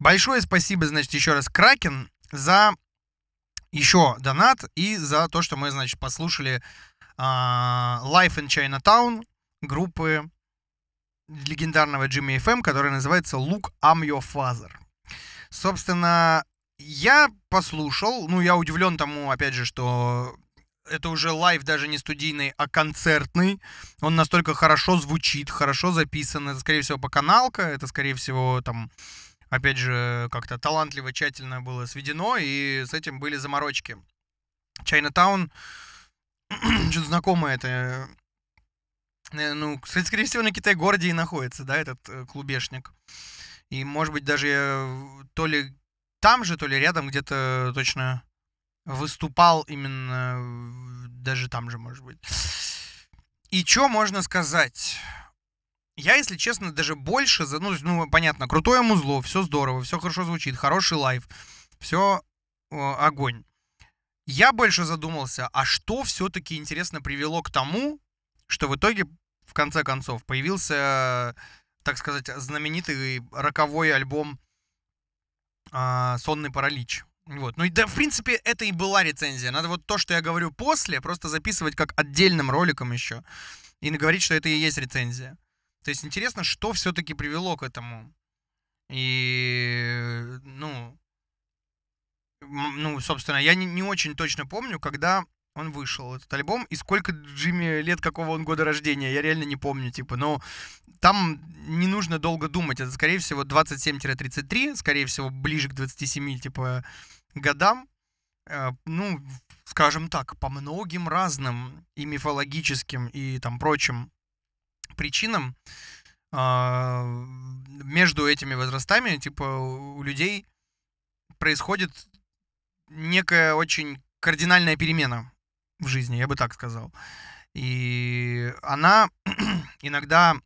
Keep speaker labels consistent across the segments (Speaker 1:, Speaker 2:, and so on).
Speaker 1: Большое спасибо, значит, еще раз Кракен за еще донат и за то, что мы, значит, послушали э, Life in Chinatown группы легендарного Джимми FM, который называется Look I'm Your Father. Собственно, я послушал, ну, я удивлен тому, опять же, что это уже лайв даже не студийный, а концертный. Он настолько хорошо звучит, хорошо записан. Это, скорее всего, по каналка, это, скорее всего, там опять же, как-то талантливо, тщательно было сведено, и с этим были заморочки. Чайнатаун, что-то знакомое это, э, ну, кстати, скорее всего, на Китай-городе и находится, да, этот э, клубешник. И, может быть, даже то ли там же, то ли рядом где-то точно выступал именно даже там же, может быть. И что можно сказать? Я, если честно, даже больше, за, ну, ну, понятно, крутое музло, все здорово, все хорошо звучит, хороший лайв, все э, огонь. Я больше задумался, а что все-таки интересно привело к тому, что в итоге, в конце концов, появился, так сказать, знаменитый роковой альбом э, «Сонный паралич». Вот. Ну и да, в принципе, это и была рецензия. Надо вот то, что я говорю после, просто записывать как отдельным роликом еще и говорить, что это и есть рецензия. То есть интересно, что все-таки привело к этому. И, ну, ну, собственно, я не, не очень точно помню, когда он вышел, этот альбом, и сколько Джимми лет, какого он года рождения, я реально не помню, типа, но там не нужно долго думать, это, скорее всего, 27-33, скорее всего, ближе к 27, типа, годам, э, ну, скажем так, по многим разным и мифологическим, и там прочим причинам а, между этими возрастами, типа, у людей происходит некая очень кардинальная перемена в жизни, я бы так сказал. И она иногда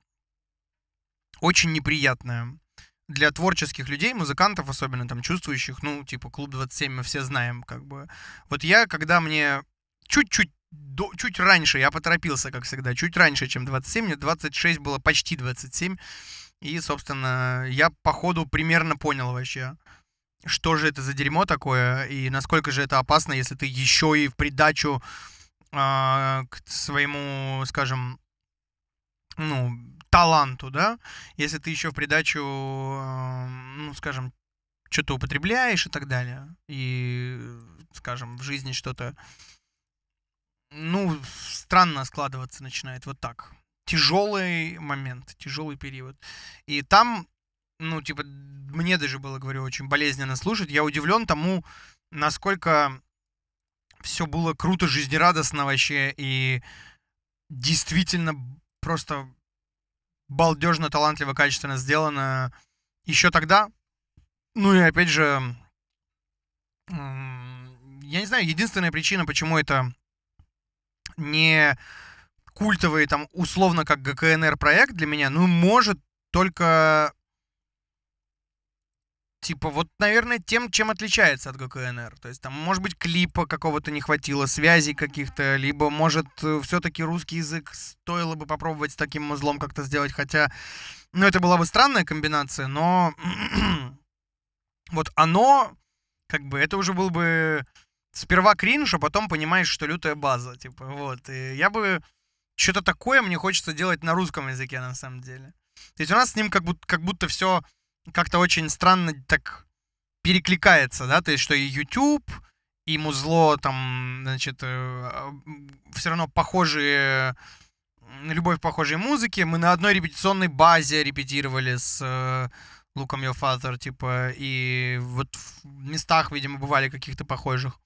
Speaker 1: очень неприятная для творческих людей, музыкантов особенно, там, чувствующих, ну, типа, клуб 27 мы все знаем, как бы. Вот я, когда мне чуть-чуть до, чуть раньше, я поторопился, как всегда, чуть раньше, чем 27, мне 26 было почти 27. И, собственно, я по ходу примерно понял вообще, что же это за дерьмо такое, и насколько же это опасно, если ты еще и в придачу э, к своему, скажем, ну, таланту, да, если ты еще в придачу, э, ну, скажем, что-то употребляешь и так далее, и, скажем, в жизни что-то ну, странно складываться начинает вот так. Тяжелый момент, тяжелый период. И там, ну, типа, мне даже было, говорю, очень болезненно слушать. Я удивлен тому, насколько все было круто, жизнерадостно вообще и действительно просто балдежно, талантливо, качественно сделано еще тогда. Ну и опять же, я не знаю, единственная причина, почему это не культовый, там, условно, как ГКНР проект для меня, ну, может только... Типа, вот, наверное, тем, чем отличается от ГКНР. То есть, там, может быть, клипа какого-то не хватило, связей каких-то, либо, может, э, все-таки русский язык стоило бы попробовать с таким узлом как-то сделать, хотя, ну, это была бы странная комбинация, но вот оно, как бы, это уже был бы сперва кринж, а потом понимаешь, что лютая база, типа, вот. И я бы... Что-то такое мне хочется делать на русском языке, на самом деле. То есть у нас с ним как будто, как будто все как-то очень странно так перекликается, да, то есть что и YouTube, и музло, там, значит, э, все равно похожие, любовь похожей музыки. Мы на одной репетиционной базе репетировали с э, Look, I'm your father, типа, и вот в местах, видимо, бывали каких-то похожих.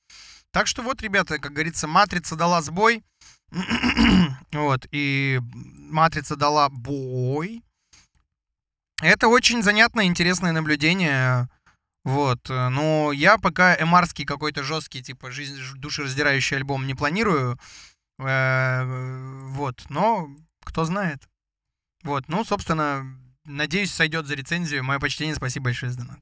Speaker 1: Так что вот, ребята, как говорится, матрица дала сбой. вот, и матрица дала бой. Это очень занятное, интересное наблюдение. Вот, э, но я пока эмарский какой-то жесткий, типа, жизнь, душераздирающий альбом не планирую. Э -э вот, но кто знает. Вот, ну, собственно, Надеюсь, сойдет за рецензию. Мое почтение, спасибо большое за донат.